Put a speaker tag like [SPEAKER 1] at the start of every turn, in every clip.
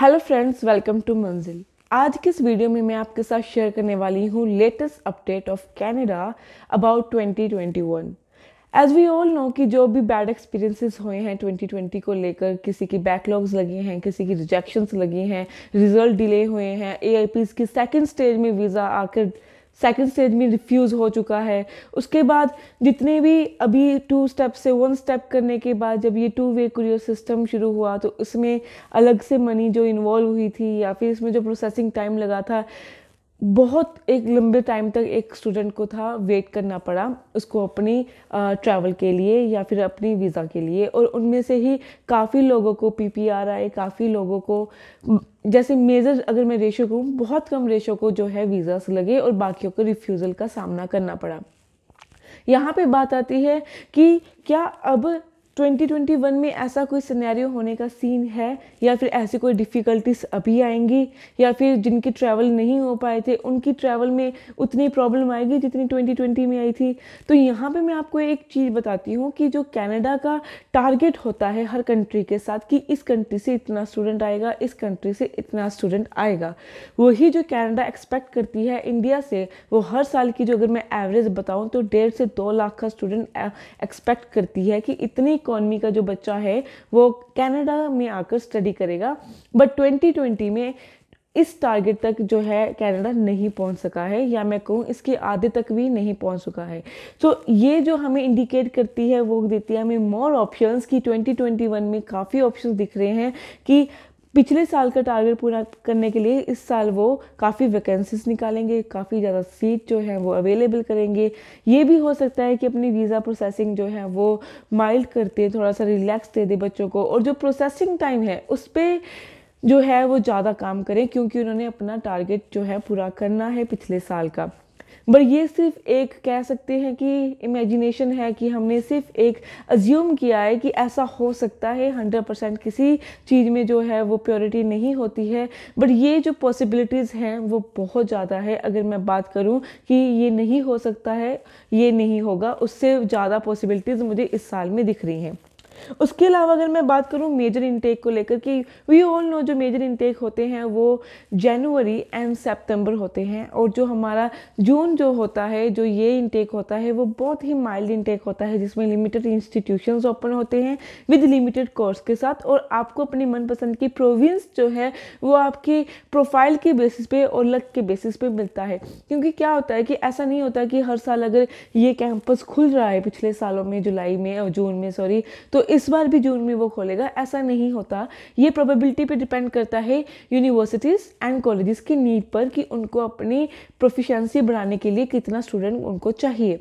[SPEAKER 1] hello friends welcome to मंजिल आज के इस वीडियो में मैं आपके साथ शेयर करने वाली हूँ latest update of Canada about 2021 as we all know कि जो भी बैड एक्सपीरियंसेस हुए हैं 2020 को लेकर किसी की बैकलॉग्स लगी हैं किसी की रिजेक्शंस लगी हैं रिजल्ट डिले हुए हैं ए आई की सेकेंड स्टेज में वीज़ा आकर सेकेंड स्टेज में रिफ्यूज़ हो चुका है उसके बाद जितने भी अभी टू स्टेप से वन स्टेप करने के बाद जब ये टू वे कुरियर सिस्टम शुरू हुआ तो उसमें अलग से मनी जो इन्वॉल्व हुई थी या फिर इसमें जो प्रोसेसिंग टाइम लगा था बहुत एक लंबे टाइम तक एक स्टूडेंट को था वेट करना पड़ा उसको अपनी ट्रैवल के लिए या फिर अपनी वीज़ा के लिए और उनमें से ही काफ़ी लोगों को पी पी आर आए काफ़ी लोगों को जैसे मेजर अगर मैं रेशो कहूँ बहुत कम रेशो को जो है वीज़ा से लगे और बाकियों को रिफ्यूज़ल का सामना करना पड़ा यहाँ पे बात आती है कि क्या अब 2021 में ऐसा कोई सिनेरियो होने का सीन है या फिर ऐसी कोई डिफ़िकल्टीज अभी आएंगी या फिर जिनकी ट्रैवल नहीं हो पाए थे उनकी ट्रैवल में उतनी प्रॉब्लम आएगी जितनी 2020 में आई थी तो यहाँ पे मैं आपको एक चीज़ बताती हूँ कि जो कनाडा का टारगेट होता है हर कंट्री के साथ कि इस कंट्री से इतना स्टूडेंट आएगा इस कंट्री से इतना स्टूडेंट आएगा वही जो कैनेडा एक्सपेक्ट करती है इंडिया से वो हर साल की जो अगर मैं एवरेज बताऊँ तो डेढ़ से दो लाख का स्टूडेंट एक्सपेक्ट करती है कि इतनी इकॉनमी का जो बच्चा है वो कनाडा में आकर स्टडी करेगा बट 2020 में इस टारगेट तक जो है कनाडा नहीं पहुंच सका है या मैं कहूं इसके आधे तक भी नहीं पहुंच चुका है सो so, ये जो हमें इंडिकेट करती है वो देती है हमें मोर ऑप्शंस कि 2021 में काफ़ी ऑप्शंस दिख रहे हैं कि पिछले साल का टारगेट पूरा करने के लिए इस साल वो काफ़ी वैकेंसीज निकालेंगे काफ़ी ज़्यादा सीट जो है वो अवेलेबल करेंगे ये भी हो सकता है कि अपनी वीज़ा प्रोसेसिंग जो है वो माइल्ड करते थोड़ा सा रिलैक्स दे दे बच्चों को और जो प्रोसेसिंग टाइम है उस पर जो है वो ज़्यादा काम करें क्योंकि उन्होंने अपना टारगेट जो है पूरा करना है पिछले साल का बट ये सिर्फ एक कह सकते हैं कि इमेजिनेशन है कि हमने सिर्फ एक अज्यूम किया है कि ऐसा हो सकता है हंड्रेड परसेंट किसी चीज़ में जो है वो प्योरिटी नहीं होती है बट ये जो पॉसिबिलिटीज़ हैं वो बहुत ज़्यादा है अगर मैं बात करूँ कि ये नहीं हो सकता है ये नहीं होगा उससे ज़्यादा पॉसिबिलिटीज़ मुझे इस साल में दिख रही हैं उसके अलावा अगर मैं बात करूँ मेजर इनटेक को लेकर कि वी ऑल नो जो मेजर इनटेक होते हैं वो जनवरी एंड सितंबर होते हैं और जो हमारा जून जो होता है जो ये इनटेक होता है वो बहुत ही माइल्ड इनटेक होता है जिसमें लिमिटेड इंस्टीट्यूशंस ओपन होते हैं विद लिमिटेड कोर्स के साथ और आपको अपनी मनपसंद की प्रोविंस जो है वो आपके प्रोफाइल के बेसिस पे और लक के बेसिस पे मिलता है क्योंकि क्या होता है कि ऐसा नहीं होता कि हर साल अगर ये कैंपस खुल रहा है पिछले सालों में जुलाई में और जून में सॉरी तो इस बार भी जून में वो खोलेगा ऐसा नहीं होता ये प्रोबेबिलिटी पे डिपेंड करता है यूनिवर्सिटीज़ एंड कॉलेजेस की नीड पर कि उनको अपनी प्रोफिशेंसी बढ़ाने के लिए कितना स्टूडेंट उनको चाहिए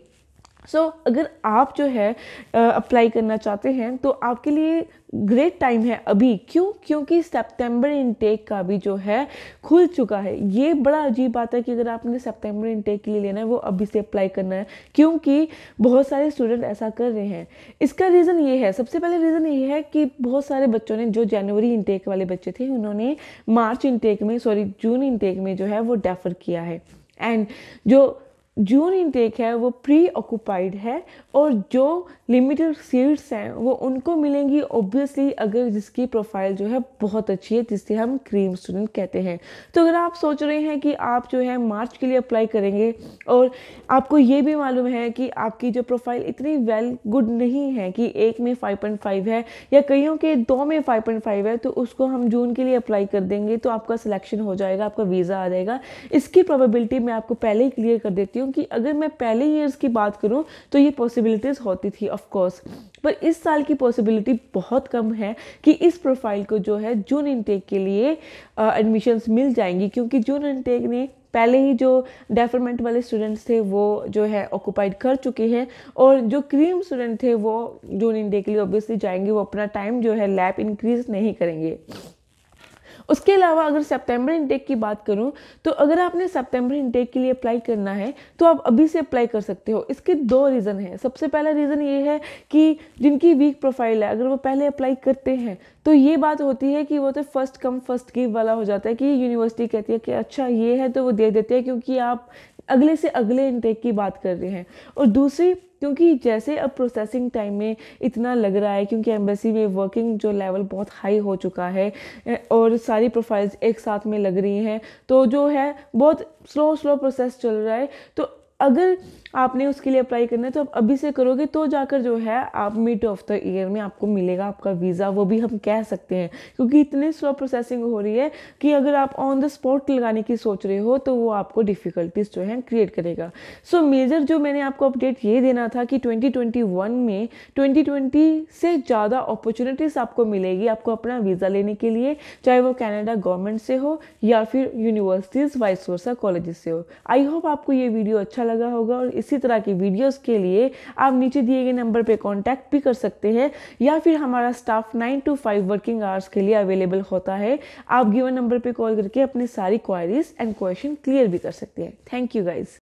[SPEAKER 1] सो so, अगर आप जो है अप्लाई करना चाहते हैं तो आपके लिए ग्रेट टाइम है अभी क्यों क्योंकि सितंबर इनटेक का भी जो है खुल चुका है ये बड़ा अजीब बात है कि अगर आपने सितंबर इनटेक के लिए लेना है वो अभी से अप्लाई करना है क्योंकि बहुत सारे स्टूडेंट ऐसा कर रहे हैं इसका रीज़न ये है सबसे पहले रीज़न ये है कि बहुत सारे बच्चों ने जो जनवरी इनटेक वाले बच्चे थे उन्होंने मार्च इनटेक में सॉरी जून इनटेक में जो है वो डेफर किया है एंड जो जून इनटेक है वो प्री ऑक्यूपाइड है और जो लिमिटेड सीट्स हैं वो उनको मिलेंगी ऑब्वियसली अगर जिसकी प्रोफाइल जो है बहुत अच्छी है जिससे हम क्रीम स्टूडेंट कहते हैं तो अगर आप सोच रहे हैं कि आप जो है मार्च के लिए अप्लाई करेंगे और आपको ये भी मालूम है कि आपकी जो प्रोफाइल इतनी वेल गुड नहीं है कि एक में फाइव है या कईयों के दो में फाइव है तो उसको हम जून के लिए अप्लाई कर देंगे तो आपका सिलेक्शन हो जाएगा आपका वीज़ा आ जाएगा इसकी प्रोबेबिलिटी मैं आपको पहले ही क्लियर कर देती हूँ कि अगर मैं पहले ईयर्स की बात करूँ तो ये पॉसिबिलिटीज़ होती थी कोर्स पर इस साल की पॉसिबिलिटी बहुत कम है कि इस प्रोफाइल को जो है जून इनटेक के लिए एडमिशन्स uh, मिल जाएंगी क्योंकि जून इनटेक ने पहले ही जो डेफरमेंट वाले स्टूडेंट्स थे वो जो है ऑक्यूपाइड कर चुके हैं और जो क्रीम स्टूडेंट थे वो जून इंडिया के लिए ऑब्वियसली जाएंगे वो अपना टाइम जो है लैब इंक्रीज नहीं करेंगे उसके अलावा अगर सितंबर इनटेक की बात करूँ तो अगर आपने सितंबर इनटेक के लिए अप्लाई करना है तो आप अभी से अप्लाई कर सकते हो इसके दो रीज़न हैं सबसे पहला रीज़न ये है कि जिनकी वीक प्रोफाइल है अगर वो पहले अप्लाई करते हैं तो ये बात होती है कि वो तो फर्स्ट कम फर्स्ट गिव वाला हो जाता है कि यूनिवर्सिटी कहती है कि अच्छा ये है तो वो दे देते हैं क्योंकि आप अगले से अगले इनटेक की बात कर रहे हैं और दूसरी क्योंकि जैसे अब प्रोसेसिंग टाइम में इतना लग रहा है क्योंकि एम्बेसी में वर्किंग जो लेवल बहुत हाई हो चुका है और सारी प्रोफाइल्स एक साथ में लग रही हैं तो जो है बहुत स्लो स्लो प्रोसेस चल रहा है तो अगर आपने उसके लिए अप्लाई करना है तो आप अभी से करोगे तो जाकर जो है आप मिड ऑफ द ईयर में आपको मिलेगा आपका वीज़ा वो भी हम कह सकते हैं क्योंकि इतनी स्लो प्रोसेसिंग हो रही है कि अगर आप ऑन द स्पॉट लगाने की सोच रहे हो तो वो आपको डिफ़िकल्टीज जो है क्रिएट करेगा सो so, मेजर जो मैंने आपको अपडेट ये देना था कि 2021 में 2020 से ज़्यादा अपॉर्चुनिटीज़ आपको मिलेगी आपको अपना वीज़ा लेने के लिए चाहे वो कैनेडा गवर्नमेंट से हो या फिर यूनिवर्सिटीज़ वाइस वर्सा कॉलेज से हो आई होप आपको ये वीडियो अच्छा लगा होगा और इसी तरह की वीडियोस के लिए आप नीचे दिए गए नंबर पे कांटेक्ट भी कर सकते हैं या फिर हमारा staff nine to five working hours के लिए अवेलेबल होता है आप गिवन नंबर पर कॉल करके अपनी सारी क्वायरीज एंड क्वेश्चन क्लियर भी कर सकते हैं थैंक यू गाइज